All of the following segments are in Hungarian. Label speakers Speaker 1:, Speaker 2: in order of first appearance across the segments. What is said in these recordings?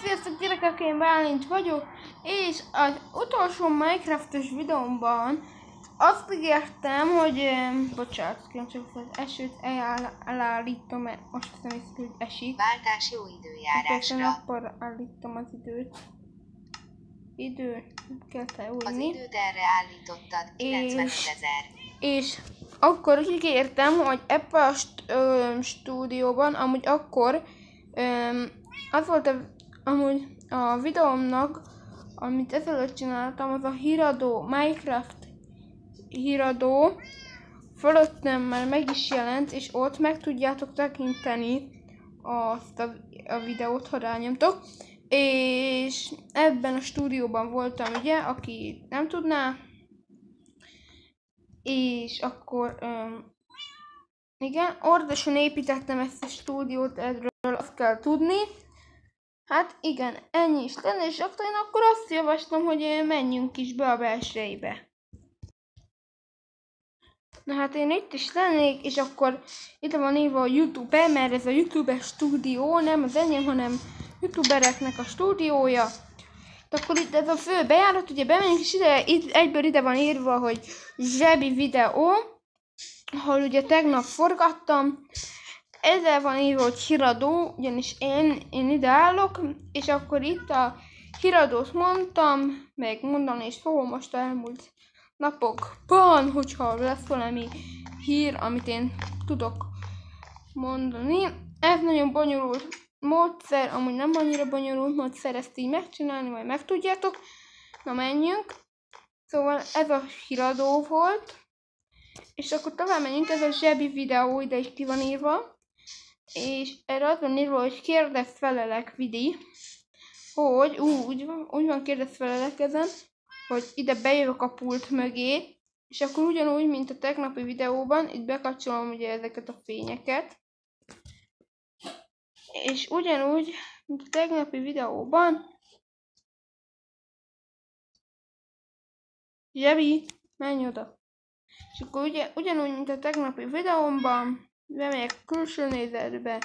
Speaker 1: Sziasztok gyerekek, én Bálint vagyok, és az utolsó Minecraftos videómban azt ígértem, hogy... Bocsánat, kérem csak az esőt elállítom, mert most azt hiszem, hogy esik. Váltás jó időjárásra. Hát akkor állítom az időt. Idő, kell te Az időt erre állítottad, 95 ezer. És akkor ígértem, hogy ebben a stúdióban, amúgy akkor... Um, az volt a Amúgy a videómnak, amit ezelőtt csináltam, az a híradó, Minecraft híradó, fölöttem már meg is jelent, és ott meg tudjátok tekinteni azt a, a videót, ha rányomtok. És ebben a stúdióban voltam, ugye, aki nem tudná. És akkor, um, igen, ordosan építettem ezt a stúdiót, erről azt kell tudni. Hát igen, ennyi is lenne, és akkor én akkor azt javaslom, hogy eh, menjünk is be a belsejbe. Na hát én itt is lennék, és akkor itt van írva a YouTube-e, mert ez a YouTube-e stúdió, nem az enyém, hanem youtubereknek a stúdiója. De akkor itt ez a fő bejárat, ugye bemegyünk, és ide, itt, egyből ide van írva, hogy zsebi videó, ahol ugye tegnap forgattam, ezzel van írva, hogy híradó, ugyanis én, én ide állok, és akkor itt a híradót mondtam, meg mondani is fogom most elmúlt napokban, hogyha lesz valami hír, amit én tudok mondani. Ez nagyon bonyolult módszer, amúgy nem annyira bonyolult módszer ezt így megcsinálni, majd megtudjátok. Na menjünk. Szóval ez a híradó volt. És akkor tovább menjünk, ez a zsebi videó ide is ki van írva és van írva, hogy kérdez felelek, Vidi, hogy ú, úgy van, úgy van kérdez felelek ezen, hogy ide bejövök a pult mögé, és akkor ugyanúgy, mint a tegnapi videóban, itt bekapcsolom ugye ezeket a fényeket, és ugyanúgy, mint a tegnapi videóban, Zsebi, menj oda! És akkor ugye, ugyanúgy, mint a tegnapi videómban, bemegyek külső nézetbe,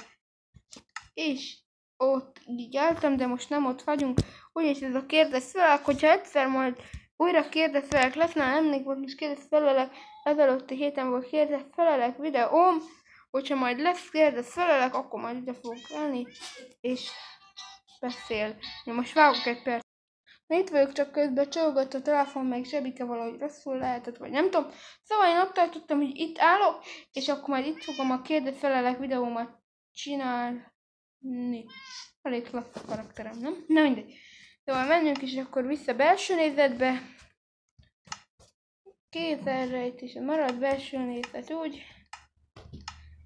Speaker 1: és ott így álltam, de most nem ott vagyunk, úgyis ez a kérdez felelek, hogyha egyszer majd újra kérdez felelek lesz, nem emlék volt, most kérdez felelek, ezelőtti héten volt kérdez felelek videóm, hogyha majd lesz kérdez felelek, akkor majd ide fogok lenni, és beszél. Ja, most vágok egy perc. Mit vagyok, csak közben csorgott a telefon, meg zsebike valahogy rosszul lehetett, vagy nem tudom. Szóval én ott tartottam, hogy itt állok, és akkor majd itt fogom a kérdefelelek videómat csinálni. Elég klassz a karakterem, nem? Na mindegy. Szóval menjünk is akkor vissza belső nézetbe. Két és marad, belső nézet úgy.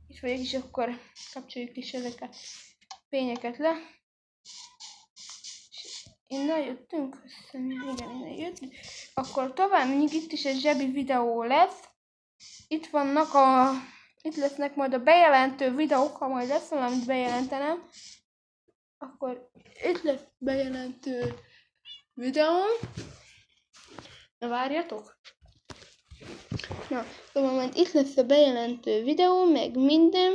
Speaker 1: És vagyis akkor kapcsoljuk is ezeket fényeket le. Innen jöttünk, hiszem, igen, innen jöttünk. Akkor tovább mindig itt is egy zsebi videó lesz. Itt vannak a... Itt lesznek majd a bejelentő videók, ha majd lesz valamit bejelentenem. Akkor itt lesz bejelentő videó. Na várjatok! Na, szóval majd itt lesz a bejelentő videó, meg minden.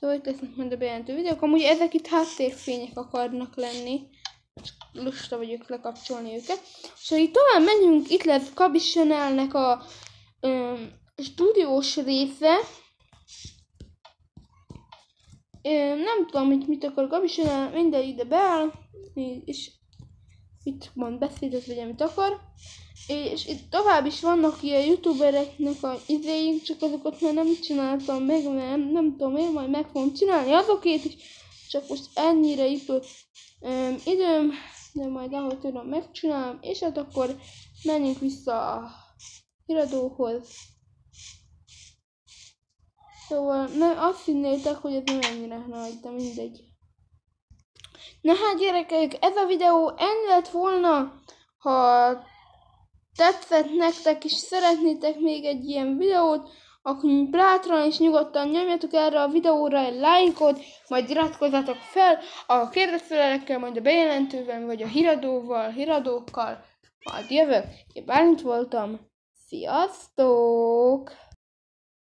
Speaker 1: Szóval itt lesznek majd a bejelentő videók. Amúgy ezek itt háttérfények akarnak lenni. Lusta vagyok lekapcsolni őket. És ha itt tovább menjünk, itt lesz Kabi a öm, stúdiós része. Öm, nem tudom, hogy mit akar Kabi Chanel, minden ide beáll, és itt mond beszédet, vagy amit akar. És itt tovább is vannak ilyen youtubereknek a izéink, csak azokat már nem csináltam meg, mert nem, nem tudom én, majd meg fogom csinálni azokét is. Csak most ennyire jutott um, időm, de majd ahogy tudom megcsinálom, és hát akkor menjünk vissza a híradóhoz. Szóval nem azt hinnétek, hogy ez nem ennyire nagy, de mindegy. Na hát gyerekek, ez a videó ennyi lett volna, ha tetszett nektek és szeretnétek még egy ilyen videót, akkor bátran és nyugodtan nyomjatok erre a videóra egy lájkot, majd iratkozzatok fel a kérdezfelelekkel, majd a bejelentőben, vagy a híradóval, híradókkal. Majd jövök, én bármit voltam. Sziasztok!